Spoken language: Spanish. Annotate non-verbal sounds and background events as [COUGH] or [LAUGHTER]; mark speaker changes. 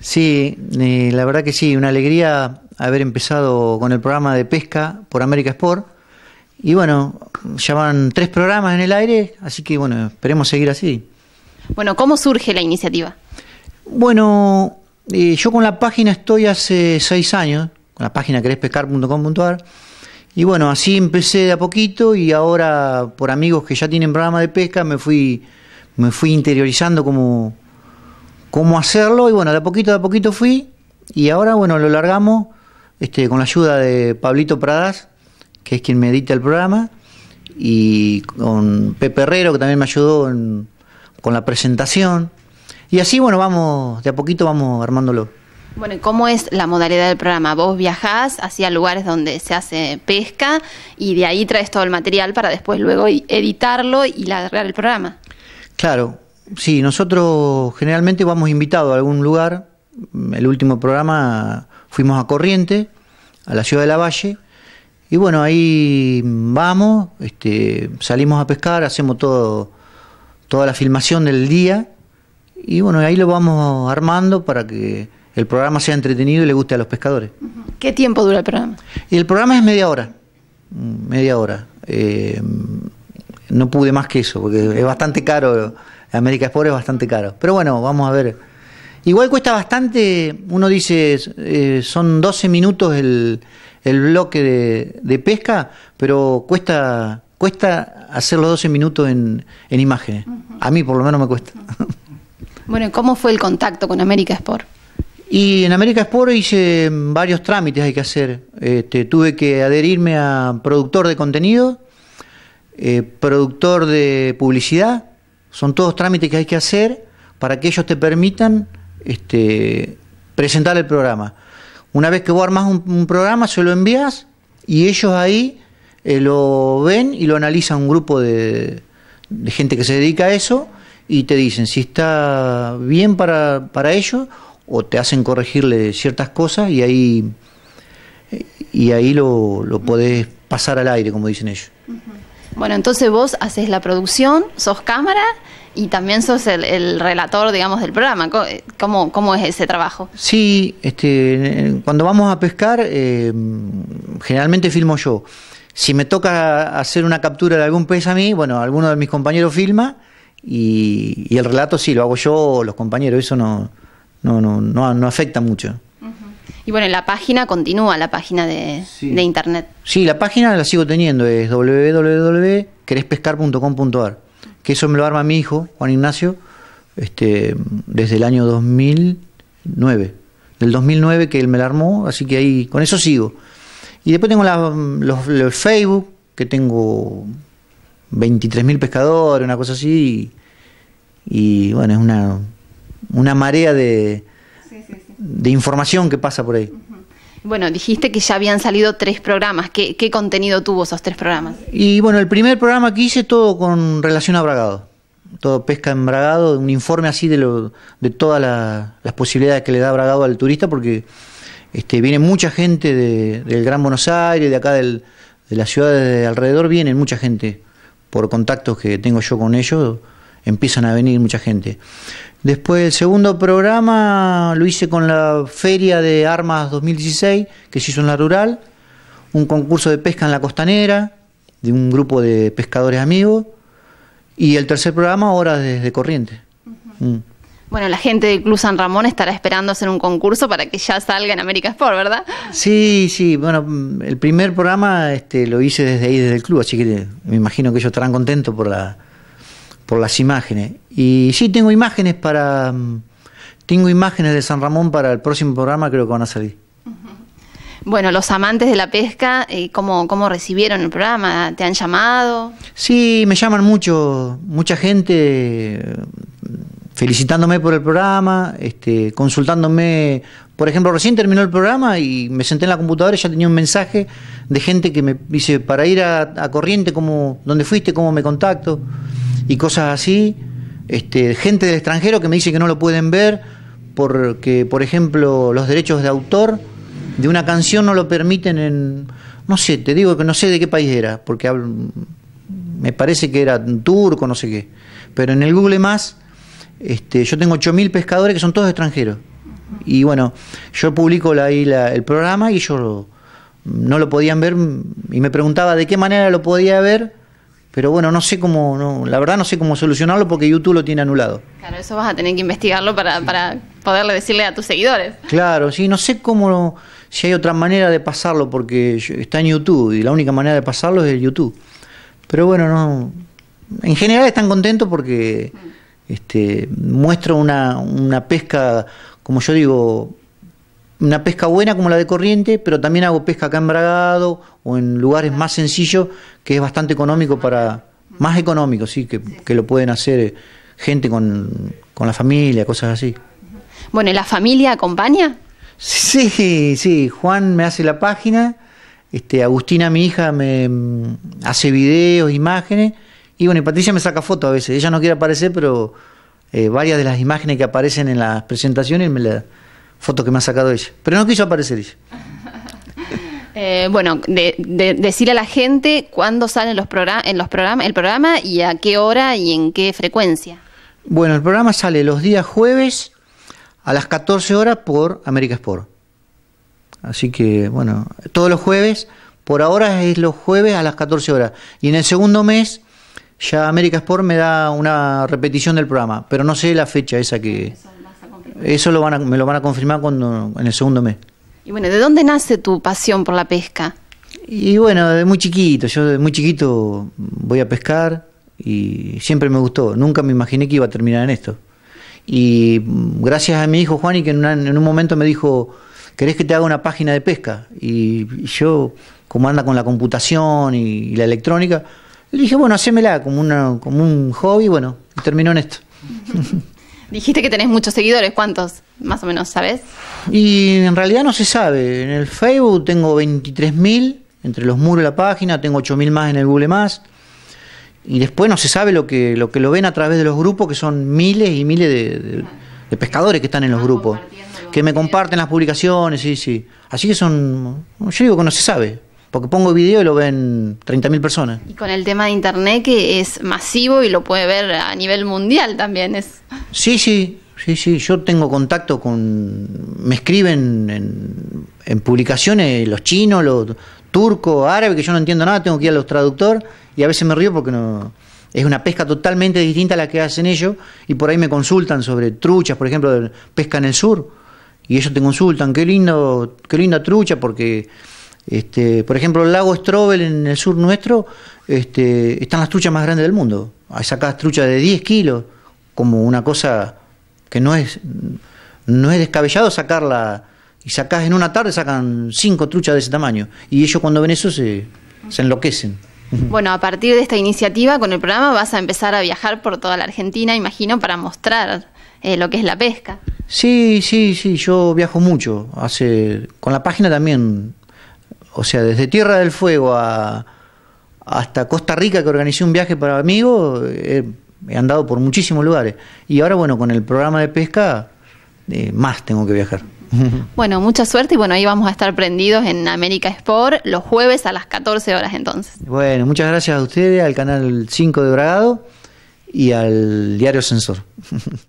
Speaker 1: Sí, eh, la verdad que sí, una alegría haber empezado con el programa de pesca por América Sport. Y bueno, ya van tres programas en el aire, así que bueno, esperemos seguir así.
Speaker 2: Bueno, ¿cómo surge la iniciativa?
Speaker 1: Bueno, eh, yo con la página estoy hace seis años, con la página querespescar.com.ar. Y bueno, así empecé de a poquito y ahora por amigos que ya tienen programa de pesca me fui, me fui interiorizando como, cómo hacerlo y bueno, de a poquito a poquito fui y ahora bueno, lo largamos este, con la ayuda de Pablito Pradas, que es quien me edita el programa, y con Pepe Herrero, que también me ayudó con la presentación. Y así, bueno, vamos, de a poquito vamos armándolo.
Speaker 2: Bueno, ¿y cómo es la modalidad del programa? Vos viajás hacia lugares donde se hace pesca y de ahí traes todo el material para después luego editarlo y largar el
Speaker 1: programa. Claro, Sí, nosotros generalmente vamos invitados a algún lugar. El último programa fuimos a Corriente, a la ciudad de La Valle. Y bueno, ahí vamos, este, salimos a pescar, hacemos todo, toda la filmación del día. Y bueno, ahí lo vamos armando para que el programa sea entretenido y le guste a los pescadores.
Speaker 2: ¿Qué tiempo dura el programa?
Speaker 1: Y el programa es media hora. Media hora. Eh, no pude más que eso, porque es bastante caro América Sport es bastante caro. Pero bueno, vamos a ver. Igual cuesta bastante, uno dice, eh, son 12 minutos el, bloque de, pesca, pero cuesta, cuesta hacer los 12 minutos en, en imágenes. A mí por lo menos me cuesta. [LAUGHS]
Speaker 2: Bueno, ¿cómo fue el contacto con América Sport?
Speaker 1: Y en América Sport hice varios trámites hay que hacer. Este, tuve que adherirme a productor de contenido, eh, productor de publicidad, son todos trámites que hay que hacer para que ellos te permitan este, presentar el programa. Una vez que vos armás un, programa, se lo envías y ellos ahí eh, lo ven y lo analizan un grupo de, gente que se dedica a eso y te dicen si está bien para, para ellos o te hacen corregirle ciertas cosas y ahí, y ahí lo, lo podés pasar al aire, como dicen ellos.
Speaker 2: Bueno, entonces vos haces la producción, sos cámara y también sos el, relator, digamos, del programa. Eh, ¿Cómo, ¿Cómo, es ese trabajo?
Speaker 1: Sí, este, cuando vamos a pescar, eh, generalmente filmo yo. Si me toca hacer una captura de algún pez a mí, bueno, alguno de mis compañeros filma y, el relato sí lo hago yo o los compañeros. Eso no, no, no, no afecta mucho.
Speaker 2: Y bueno, la página continúa, la página de, internet.
Speaker 1: Sí, la página la sigo teniendo, es www.querespescar.com.ar, que eso me lo arma mi hijo, Juan Ignacio, este, desde el año 2009. Del 2009 que él me la armó, así que ahí con eso sigo. Y después tengo los, Facebook, que tengo 23.000 pescadores, una cosa así. Y, y bueno, es una, una marea de, de información que pasa por ahí.
Speaker 2: Bueno, dijiste que ya habían salido tres programas. ¿Qué, contenido tuvo esos tres programas?
Speaker 1: Y bueno, el primer programa que hice todo con relación a Bragado. Todo pesca en Bragado, un informe así de, de todas las posibilidades que le da Bragado al turista, porque este, viene mucha gente del Gran Buenos Aires, de acá de las ciudades de alrededor, vienen mucha gente por contactos que tengo yo con ellos empiezan a venir mucha gente. Después el segundo programa lo hice con la Feria de Armas 2016, que se hizo en la rural, un concurso de pesca en la costanera, de un grupo de pescadores amigos, y el tercer programa ahora desde Corrientes. Mm.
Speaker 2: Bueno, la gente del Club San Ramón estará esperando hacer un concurso para que ya salga en América Sport, ¿verdad?
Speaker 1: Sí, sí. Bueno, el primer programa este, lo hice desde ahí, desde el club, así que me imagino que ellos estarán contentos por la, por las imágenes. Y sí, tengo imágenes para. Mm, tengo imágenes de San Ramón para el próximo programa, creo que van a salir.
Speaker 2: Bueno, los amantes de la pesca, eh, ¿cómo, ¿cómo, recibieron el programa? ¿Te han llamado?
Speaker 1: Sí, me llaman mucho, mucha gente felicitándome por el programa, este, consultándome. Por ejemplo, recién terminó el programa y me senté en la computadora y ya tenía un mensaje de gente que me dice, para ir a, a Corriente, ¿cómo, ¿dónde fuiste? ¿Cómo me contacto? y cosas así. Este, gente del extranjero que me dice que no lo pueden ver porque, por ejemplo, los derechos de autor de una canción no lo permiten en... No sé, te digo que no sé de qué país era, porque me parece que era turco, no sé qué. Pero en el Google Más, este, yo tengo 8.000 pescadores que son todos extranjeros. Y bueno, yo publico ahí el programa y yo no lo podían ver y me preguntaba de qué manera lo podía ver pero bueno, no sé cómo, no, la verdad no sé cómo solucionarlo porque YouTube lo tiene anulado.
Speaker 2: Claro, eso vas a tener que investigarlo para, poderle decirle a tus seguidores.
Speaker 1: Claro, sí, no sé cómo, si hay otra manera de pasarlo porque está en YouTube y la única manera de pasarlo es el YouTube. Pero bueno, no, en general están contentos porque mm. este, muestra una, una pesca, como yo digo, una pesca buena como la de corriente, pero también hago pesca acá en Bragado o en lugares más sencillos que es bastante económico para, más económico, sí, que, lo pueden hacer eh, gente con, la familia, cosas así.
Speaker 2: Bueno, ¿y la familia
Speaker 1: acompaña? Sí, sí, Juan me hace la página, este, Agustina, mi hija, me mm, hace videos, imágenes, y bueno, y Patricia me saca fotos a veces, ella no quiere aparecer, pero eh, varias de las imágenes que aparecen en las presentaciones me las foto que me ha sacado ella. Pero no quiso aparecer ella. [LAUGHS]
Speaker 2: Eh, bueno, de, decir a la gente cuándo salen los programas, en los programas, el programa y a qué hora y en qué frecuencia.
Speaker 1: Bueno, el programa sale los días jueves a las 14 horas por América Sport. Así que, bueno, todos los jueves, por ahora es los jueves a las 14 horas. Y en el segundo mes ya América Sport me da una repetición del programa, pero no sé la fecha esa que... Eso lo van me lo van a confirmar cuando en el segundo mes.
Speaker 2: Y bueno, ¿de dónde nace tu pasión por la pesca?
Speaker 1: Y bueno, de muy chiquito, yo de muy chiquito voy a pescar y siempre me gustó, nunca me imaginé que iba a terminar en esto. Y gracias a mi hijo Juan y que en, un momento me dijo, ¿querés que te haga una página de pesca? Y yo, como anda con la computación y, la electrónica, le dije, bueno, hacémela como, una, como un hobby, bueno, terminó en esto. [LAUGHS]
Speaker 2: Dijiste que tenés muchos seguidores, ¿cuántos más o menos sabes?
Speaker 1: Y en realidad no se sabe. En el Facebook tengo 23.000, entre los muros de la página, tengo 8.000 más en el Google Más. Y después no se sabe lo que, lo que lo ven a través de los grupos, que son miles y miles de pescadores que están en los grupos, que me comparten las publicaciones, sí, sí. Así que son, yo digo que no se sabe. Porque pongo video y lo ven 30.000 personas.
Speaker 2: Y con el tema de internet que es masivo y lo puede ver a nivel mundial también. es
Speaker 1: Sí, sí, sí, sí. Yo tengo contacto con... Me escriben en, publicaciones los chinos, los turcos, árabes, que yo no entiendo nada, tengo que ir a los traductores y a veces me río porque no... Es una pesca totalmente distinta a la que hacen ellos y por ahí me consultan sobre truchas, por ejemplo, pesca en el sur. Y ellos te consultan, qué lindo, qué linda trucha, porque este, por ejemplo, el lago Strobel en el sur nuestro este, están las truchas más grandes del mundo. Hay sacas truchas de 10 kilos, como una cosa que no es, no es descabellado sacarla. Y sacás en una tarde, sacan 5 truchas de ese tamaño. Y ellos cuando ven eso se, enloquecen. [LAUGHS]
Speaker 2: Bueno, a partir de esta iniciativa con el programa vas a empezar a viajar por toda la Argentina, imagino, para mostrar eh, lo que es la pesca.
Speaker 1: Sí, sí, sí, yo viajo mucho. Hace, con la página también o sea, desde Tierra del Fuego hasta Costa Rica, que organizé un viaje para amigos, eh, he andado por muchísimos lugares. Y ahora, bueno, con el programa de pesca, eh, más tengo que viajar. [LAUGHS]
Speaker 2: Bueno, mucha suerte y bueno, ahí vamos a estar prendidos en América Sport los jueves a las 14 horas entonces.
Speaker 1: Bueno, muchas gracias a ustedes, al canal 5 de Bragado y al diario Sensor. [LAUGHS]